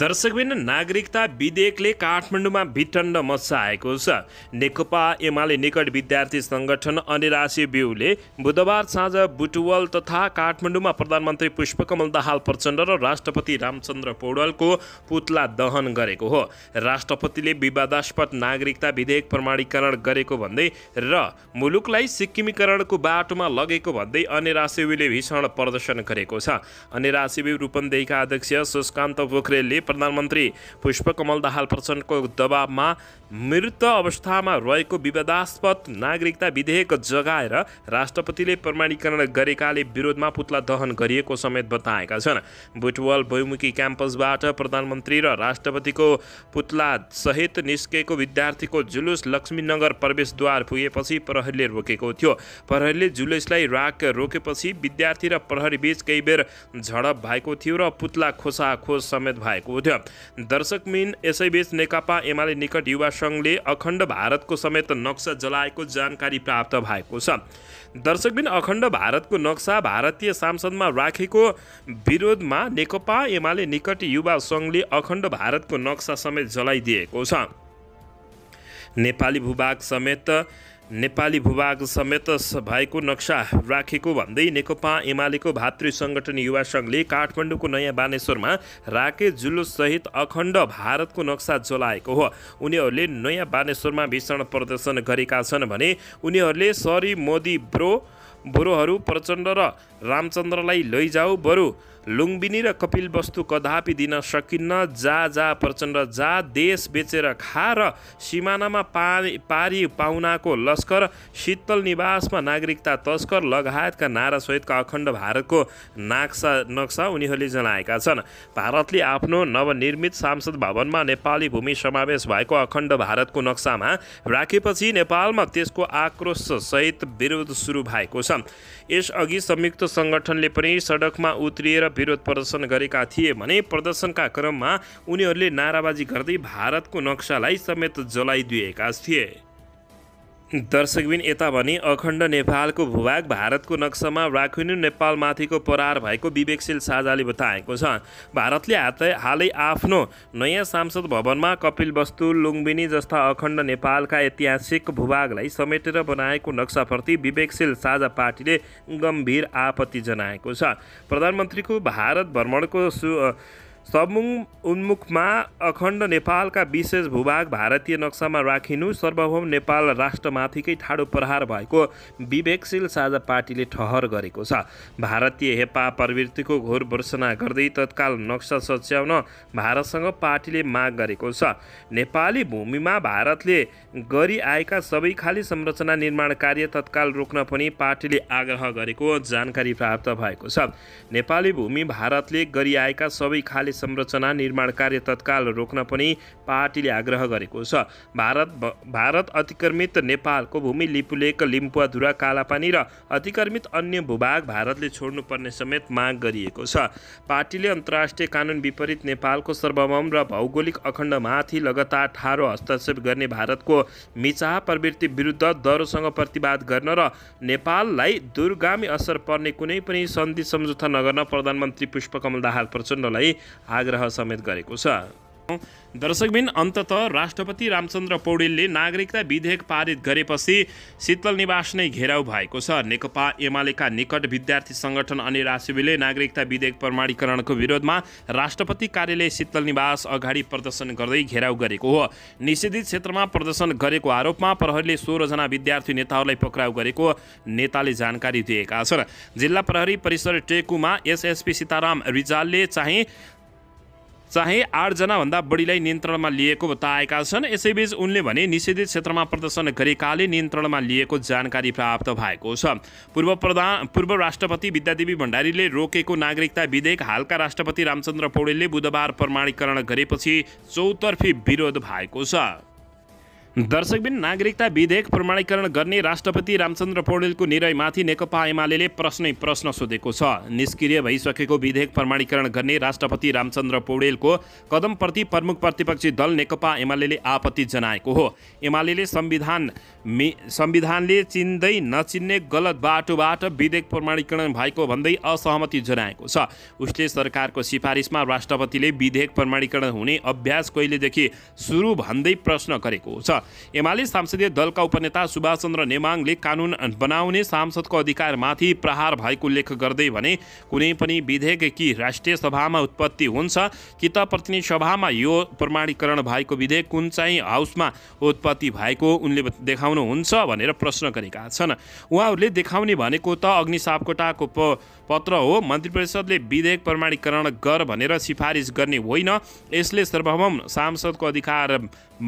दर्शकबिन नागरिकता विधेयकले काठमाडौँमा भिटण्ड मचाएको छ नेकपा एमाले निकट विद्यार्थी सङ्गठन अनिरासी बिउले बुधबार साँझ बुटुवल तथा काठमाडौँमा प्रधानमन्त्री पुष्पकमल दाहाल प्रचण्ड र राष्ट्रपति रामचन्द्र पौडेलको पुतला दहन गरेको हो राष्ट्रपतिले विवादास्पद नागरिकता विधेयक प्रमाणीकरण गरेको भन्दै र मुलुकलाई सिक्किमीकरणको बाटोमा लगेको भन्दै अनिरासिबीले भीषण प्रदर्शन गरेको छ बिउ रूपन्देहीका अध्यक्ष सुशकान्त पोखरेलले प्रधानमन्त्री पुष्पकमल दाहाल प्रचण्डको दबावमा मृत अवस्थामा रहेको विवादास्पद नागरिकता विधेयक जगाएर राष्ट्रपतिले प्रमाणीकरण गरेकाले विरोधमा पुतला दहन गरिएको समेत बताएका छन् बुटवल बहुमुखी क्याम्पसबाट प्रधानमन्त्री र राष्ट्रपतिको पुतला सहित निस्केको विद्यार्थीको जुलुस लक्ष्मीनगर प्रवेशद्वार पुगेपछि प्रहरीले रोकेको थियो प्रहरीले जुलुसलाई राक रोकेपछि विद्यार्थी र प्रहरी बीच केही बेर झडप भएको थियो र पुतला खोसा खोस समेत भएको भएको थियो दर्शक मिन यसैबीच नेकपा एमाले निकट युवा सङ्घले अखण्ड भारतको समेत नक्सा जलाएको जानकारी प्राप्त भएको छ दर्शकबिन अखण्ड भारतको नक्सा भारतीय सांसदमा राखेको विरोधमा नेकपा एमाले निकट युवा सङ्घले अखण्ड भारतको नक्सा समेत जलाइदिएको छ नेपाली भूभाग समेत नेपाली भूभाग समेत भएको नक्सा राखेको भन्दै नेकपा एमालेको भातृ सङ्गठन युवा सङ्घले काठमाडौँको नयाँ बानेश्वरमा राके जुलुससहित अखण्ड भारतको नक्सा जलाएको हो उनीहरूले नयाँ बानेश्वरमा भीषण प्रदर्शन गरेका छन् भने उनीहरूले सरी मोदी ब्रो बरुहरू प्रचण्ड र रामचन्द्रलाई लैजाऊ बरु लुम्बिनी र कपिल वस्तु कदापि दिन सकिन्न जा जा प्रचण्ड जा देश बेचेर खा र सिमानामा पारी पारी पाहुनाको लस्कर शीतल निवासमा नागरिकता तस्कर लगायतका नारासहितका अखण्ड भारतको नाक्सा नक्सा उनीहरूले जनाएका छन् भारतले आफ्नो नवनिर्मित सांसद भवनमा नेपाली भूमि समावेश भएको अखण्ड भारतको नक्सामा राखेपछि नेपालमा त्यसको आक्रोशसहित विरोध सुरु भएको छ छ यसअघि संयुक्त सङ्गठनले पनि सडकमा उत्रिएर विरोध प्रदर्शन गरेका थिए भने प्रदर्शनका क्रममा उनीहरूले नाराबाजी गर्दै भारतको नक्सालाई समेत जलाइदिएका थिए दर्शकबिन यता भने अखण्ड नेपालको भूभाग भारतको नक्सामा राखिनु नेपालमाथिको परार भएको विवेकशील साझाले बताएको छ भारतले हातै हालै आफ्नो नयाँ सांसद भवनमा कपिल वस्तु लुम्बिनी जस्ता अखण्ड नेपालका ऐतिहासिक भूभागलाई समेटेर बनाएको नक्साप्रति विवेकशील साझा पार्टीले गम्भीर आपत्ति जनाएको छ प्रधानमन्त्रीको भारत भ्रमणको सु समुङ उन्मुखमा अखण्ड नेपालका विशेष भूभाग भारतीय नक्सामा राखिनु सर्वभौम नेपाल राष्ट्रमाथिकै ठाडो प्रहार भएको विवेकशील साझा पार्टीले ठहर गरेको छ भारतीय हेपा प्रवृत्तिको घोर वर्षना गर्दै तत्काल नक्सा सच्याउन भारतसँग पार्टीले माग गरेको छ नेपाली भूमिमा भारतले गरिआएका सबै खाली संरचना निर्माण कार्य तत्काल रोक्न पनि पार्टीले आग्रह गरेको जानकारी प्राप्त भएको छ नेपाली भूमि भारतले गरिआएका सबै खाली संरचना निर्माण कार्य तत्काल रोक्न पनि पार्टीले आग्रह गरेको छ भारत भारत अतिक्रमित नेपालको भूमि लिपुलेक लिम्पुवाधुरा कालापानी र अतिक्रमित अन्य भूभाग भारतले छोड्नुपर्ने समेत माग गरिएको छ पार्टीले अन्तर्राष्ट्रिय कानुन विपरीत नेपालको सार्वभौम र भौगोलिक अखण्डमाथि लगातार ठाडो हस्तक्षेप गर्ने भारतको मिचाह प्रवृत्ति विरुद्ध दरोसँग प्रतिवाद गर्न र नेपाललाई दुर्गामी असर पर्ने कुनै पनि सन्धि सम्झौता नगर्न प्रधानमन्त्री पुष्पकमल दाहाल प्रचण्डलाई आग्रह समेत गरेको छ दर्शकबिन अन्तत राष्ट्रपति रामचन्द्र पौडेलले नागरिकता विधेयक पारित गरेपछि शीतल निवास नै घेराउ भएको छ नेकपा एमालेका निकट विद्यार्थी सङ्गठन अनि राष्ट्रविले नागरिकता विधेयक प्रमाणीकरणको विरोधमा राष्ट्रपति कार्यालय शीतल निवास अगाडि प्रदर्शन गर्दै घेराउ गरेको हो निषेधित क्षेत्रमा प्रदर्शन गरेको आरोपमा प्रहरीले सोह्रजना विद्यार्थी नेताहरूलाई पक्राउ गरेको नेताले जानकारी दिएका छन् जिल्ला प्रहरी परिसर टेकुमा एसएसपी सीताराम रिजालले चाहिँ चाहिँ आठजनाभन्दा बढीलाई नियन्त्रणमा लिएको बताएका छन् यसैबीच उनले भने निषेधित क्षेत्रमा प्रदर्शन गरेकाले नियन्त्रणमा लिएको जानकारी प्राप्त भएको छ पूर्व प्रधान पूर्व राष्ट्रपति विद्यादेवी भण्डारीले रोकेको नागरिकता विधेयक हालका राष्ट्रपति रामचन्द्र पौडेलले बुधबार प्रमाणीकरण गरेपछि चौतर्फी विरोध भएको छ दर्शकबिन नागरिकता विधेयक प्रमाणीकरण गर्ने राष्ट्रपति रामचन्द्र पौडेलको निर्णयमाथि नेकपा एमाले प्रश्नै प्रश्न सोधेको छ निष्क्रिय भइसकेको विधेयक प्रमाणीकरण गर्ने राष्ट्रपति रामचन्द्र पौडेलको कदमप्रति प्रमुख प्रतिपक्षी दल नेकपा एमाले आपत्ति जनाएको हो एमाले संविधान संविधानले चिन्दै नचिन्ने गलत बाटोबाट विधेयक प्रमाणीकरण भएको भन्दै असहमति जनाएको छ उसले सरकारको सिफारिसमा राष्ट्रपतिले विधेयक प्रमाणीकरण हुने अभ्यास कहिलेदेखि सुरु भन्दै प्रश्न गरेको छ एमाले सांसदीय दलका उपनेता सुभाष चन्द्र नेमाङले कानुन बनाउने सांसदको अधिकारमाथि प्रहार भएको उल्लेख गर्दै भने कुनै पनि विधेयक कि राष्ट्रिय सभामा उत्पत्ति हुन्छ कि त प्रतिनिधि सभामा यो प्रमाणीकरण भएको विधेयक कुन चाहिँ हाउसमा उत्पत्ति भएको उनले देखाउनुहुन्छ भनेर प्रश्न गरेका छन् उहाँहरूले देखाउने भनेको त अग्निसापकोटाको सापकोटाको पत्र हो मन्त्री परिषदले विधेयक प्रमाणीकरण गर भनेर सिफारिस गर्ने होइन यसले सर्वभौम सांसदको अधिकार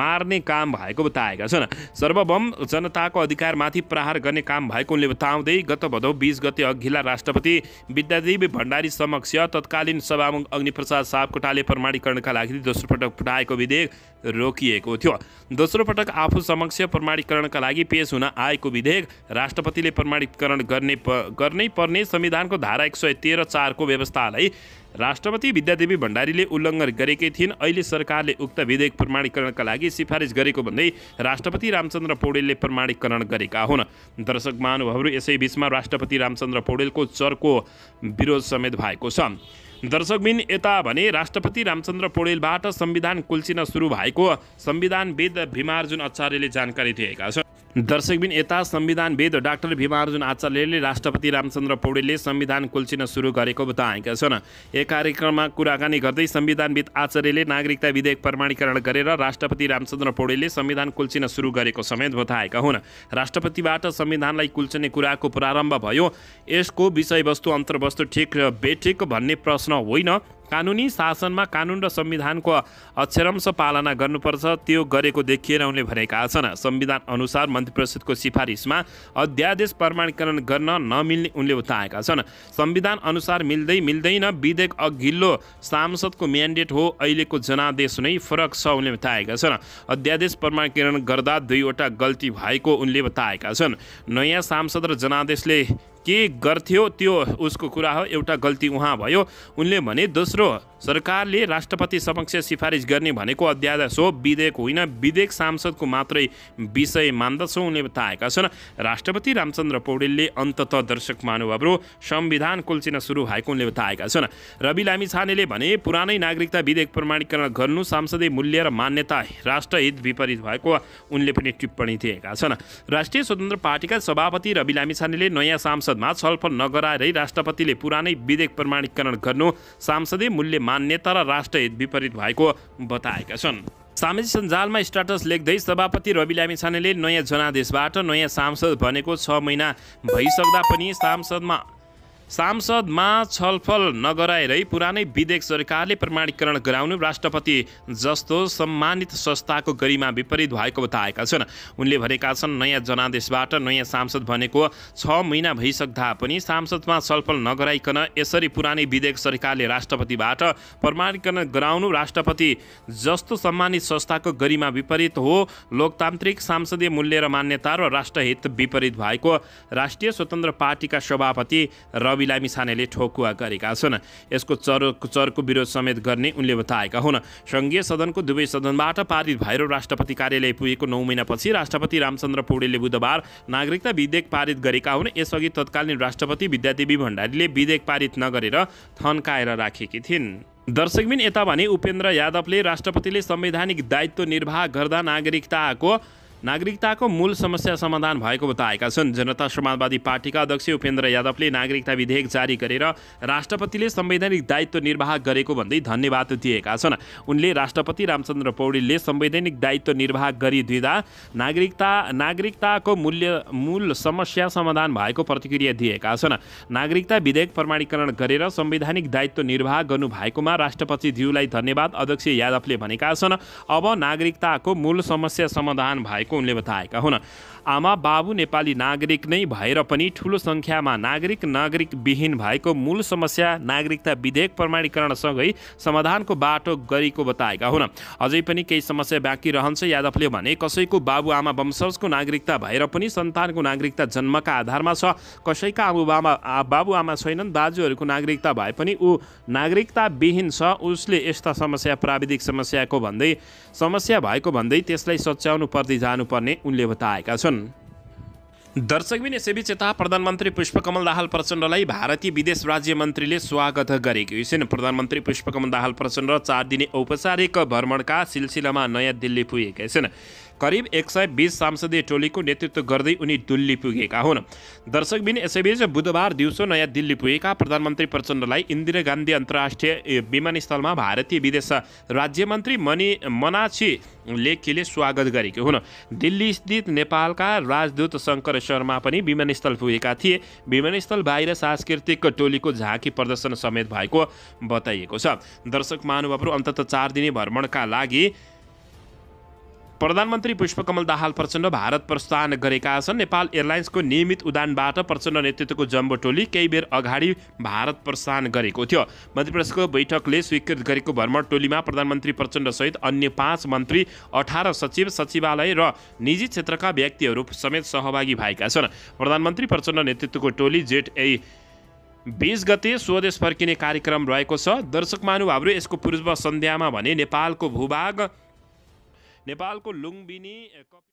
मार्ने काम भएको बताएका छन् सर्वभौम जनताको अधिकारमाथि प्रहार गर्ने काम भएको उनले बताउँदै गत भदौ बिस गते अघिल्ला राष्ट्रपति विद्यादेवी भण्डारी समक्ष तत्कालीन सभामुख अग्निप्रसाद सापकोटाले प्रमाणीकरणका लागि दोस्रो पटक पठाएको विधेयक रोकिएको थियो दोस्रो पटक आफू समक्ष प्रमाणीकरणका लागि पेश हुन आएको विधेयक राष्ट्रपतिले प्रमाणीकरण गर्ने प गर्नै पर्ने संविधानको धारा एक सय तेह्र चारको व्यवस्थालाई राष्ट्रपति विद्यादेवी भण्डारीले उल्लङ्घन गरेकै थिइन् अहिले सरकारले उक्त विधेयक प्रमाणीकरणका लागि सिफारिस गरेको भन्दै राष्ट्रपति रामचन्द्र पौडेलले प्रमाणीकरण गरेका हुन् दर्शक महानुभावहरू यसै बिचमा राष्ट्रपति रामचन्द्र पौडेलको चर्को विरोध समेत भएको छ दर्शकबिन यता भने राष्ट्रपति रामचन्द्र पौडेलबाट संविधान कुल्चिन सुरु भएको संविधानविद भीमार्जुन आचार्यले जानकारी दिएका छन् दर्शकबिन यता संविधानविद डाक्टर भीमार्जुन आचार्यले राष्ट्रपति रामचन्द्र पौडेलले संविधान कुल्चिन सुरु गरेको बताएका छन् एक कार्यक्रममा कुराकानी गर्दै संविधानविद आचार्यले नागरिकता विधेयक प्रमाणीकरण गरेर राष्ट्रपति रामचन्द्र पौडेलले संविधान कुल्चिन सुरु गरेको समेत बताएका हुन् राष्ट्रपतिबाट संविधानलाई कुल्चिने कुराको प्रारम्भ भयो यसको विषयवस्तु अन्तर्वस्तु ठिक र बेठिक भन्ने प्रश्न होइन कानुनी शासनमा कानुन र संविधानको अक्षरंश पालना गर्नुपर्छ त्यो गरेको देखिएर उनले भनेका छन् संविधान अनुसार मन्त्री परिषदको सिफारिसमा अध्यादेश प्रमाणीकरण गर्न नमिल्ने उनले बताएका छन् संविधान अनुसार मिल्दै मिल्दैन विधेयक अघिल्लो सांसदको म्यान्डेट हो अहिलेको जनादेश नै फरक छ उनले बताएका छन् अध्यादेश प्रमाणीकरण गर्दा दुईवटा गल्ती भएको उनले बताएका छन् नयाँ सांसद र जनादेशले के गर्थ्यो त्यो उसको कुरा हो एउटा गल्ती उहाँ भयो उनले भने दोस्रो सरकारले राष्ट्रपति समक्ष सिफारिस गर्ने भनेको अध्यादेश हो विधेयक होइन विधेयक सांसदको मात्रै विषय मान्दछौँ उनले बताएका छन् राष्ट्रपति रामचन्द्र पौडेलले अन्तत दर्शक महानुभावहरू संविधान कुल्चिन सुरु भएको उनले बताएका छन् रवि लामिछानेले भने पुरानै नागरिकता विधेयक प्रमाणीकरण गर्नु सांसदीय मूल्य र मान्यता राष्ट्रहित विपरीत भएको उनले पनि टिप्पणी दिएका छन् राष्ट्रिय स्वतन्त्र पार्टीका सभापति रवि लामिछानेले नयाँ सांसदमा छलफल नगराएरै राष्ट्रपतिले पुरानै विधेयक प्रमाणीकरण गर्नु सांसदीय मूल्य मान्यता र राष्ट्रहित विपरीत भएको बताएका छन् सामाजिक सञ्जालमा स्ट्याटस लेख्दै सभापति रवि लामिछानेले नयाँ जनादेशबाट नयाँ सांसद बनेको छ महिना भइसक्दा पनि सांसदमा सांसदमा छलफल नगराएरै पुरानै विधेयक सरकारले प्रमाणीकरण गराउनु राष्ट्रपति जस्तो सम्मानित संस्थाको गरिमा विपरीत भएको बताएका छन् उनले भनेका छन् नयाँ जनादेशबाट नयाँ सांसद भनेको छ महिना भइसक्दा पनि सांसदमा छलफल नगराइकन यसरी पुरानै विधेयक सरकारले राष्ट्रपतिबाट प्रमाणीकरण गराउनु राष्ट्रपति जस्तो सम्मानित संस्थाको गरिमा विपरीत हो लोकतान्त्रिक सांसदीय मूल्य र मान्यता र राष्ट्रहित विपरीत भएको राष्ट्रिय स्वतन्त्र पार्टीका सभापति र रवि मिसानेले ठोकुवा गरेका छन् यसको चर चरको विरोध समेत गर्ने उनले बताएका हुन् सङ्घीय सदनको दुवै सदनबाट पारित भएर राष्ट्रपति कार्यालय पुगेको नौ महिनापछि राष्ट्रपति रामचन्द्र पौडेलले बुधबार नागरिकता विधेयक पारित गरेका हुन् यसअघि तत्कालीन राष्ट्रपति विद्यादेवी भण्डारीले विधेयक पारित नगरेर थन्काएर राखेकी थिइन् दर्शकबिन यता भने उपेन्द्र यादवले राष्ट्रपतिले संवैधानिक दायित्व निर्वाह गर्दा नागरिकताको नागरिकताको मूल समस्या समाधान भएको बताएका छन् जनता समाजवादी पार्टीका अध्यक्ष उपेन्द्र यादवले नागरिकता विधेयक जारी गरेर राष्ट्रपतिले संवैधानिक दायित्व निर्वाह गरेको भन्दै धन्यवाद दिएका छन् उनले राष्ट्रपति रामचन्द्र पौडेलले संवैधानिक दायित्व निर्वाह गरिदिँदा नागरिकता नागरिकताको मूल्य मूल समस्या समाधान भएको प्रतिक्रिया दिएका छन् नागरिकता विधेयक प्रमाणीकरण गरेर संवैधानिक दायित्व निर्वाह गर्नु भएकोमा राष्ट्रपति ज्यूलाई धन्यवाद अध्यक्ष यादवले भनेका छन् अब नागरिकताको मूल समस्या समाधान भएको रहेको उनले बताएका हुन् आमा बाबु नेपाली नागरिक नै भएर पनि ठुलो सङ्ख्यामा नागरिक नागरिक विहीन भएको मूल समस्या नागरिकता विधेयक प्रमाणीकरणसँगै समाधानको बाटो गरेको बताएका हुन् अझै पनि केही समस्या बाँकी रहन्छ यादवले भने कसैको बाबु आमा वंशजको नागरिकता भएर पनि सन्तानको नागरिकता जन्मका आधारमा छ कसैका आमुबामा आमा छैनन् दाजुहरूको नागरिकता भए पनि ऊ नागरिकता विहीन छ उसले यस्ता समस्या प्राविधिक समस्याको भन्दै समस्या भएको भन्दै त्यसलाई सच्याउनु पर्दै जानुपर्ने उनले बताएका छन् हुन् दर्शकबिन यसैबीच यता प्रधानमन्त्री पुष्पकमल दाहाल प्रचण्डलाई भारतीय विदेश राज्य मन्त्रीले स्वागत गरेको यसैन प्रधानमन्त्री पुष्पकमल दाहाल प्रचण्ड चार दिने औपचारिक भ्रमणका सिलसिलामा नयाँ दिल्ली पुगेका छन् करिब एक सय बिस सांसदीय टोलीको नेतृत्व गर्दै उनी दिल्ली पुगेका हुन् दर्शकबिन यसैबीच बुधबार दिउँसो नयाँ दिल्ली पुगेका प्रधानमन्त्री प्रचण्डलाई इन्दिरा गान्धी अन्तर्राष्ट्रिय विमानस्थलमा भारतीय विदेश राज्यमन्त्री मणि मनाछी लेखीले स्वागत गरेको हुन् दिल्लीस्थित नेपालका राजदूत शङ्कर शर्मा पनि विमानस्थल पुगेका थिए विमानस्थल बाहिर सांस्कृतिक टोलीको झाँकी प्रदर्शन समेत भएको बताइएको छ दर्शक महानुभावहरू अन्तत चार दिने भ्रमणका लागि प्रधानमन्त्री पुष्पकमल दाहाल प्रचण्ड भारत प्रस्थान गरेका छन् नेपाल एयरलाइन्सको नियमित उडानबाट प्रचण्ड नेतृत्वको जम्बो टोली केही बेर अगाडि भारत प्रस्थान गरेको थियो मध्यप्रदेशको बैठकले स्वीकृत गरेको भ्रमण टोलीमा प्रधानमन्त्री प्रचण्डसहित अन्य पाँच मन्त्री अठार सचिव सचिवालय र निजी क्षेत्रका व्यक्तिहरू समेत सहभागी भएका छन् प्रधानमन्त्री प्रचण्ड नेतृत्वको टोली जेट ए बिस गते स्वदेश फर्किने कार्यक्रम रहेको छ दर्शक महानुभावहरू यसको पूर्व सन्ध्यामा भने नेपालको भूभाग नेपालको लुम्बिनी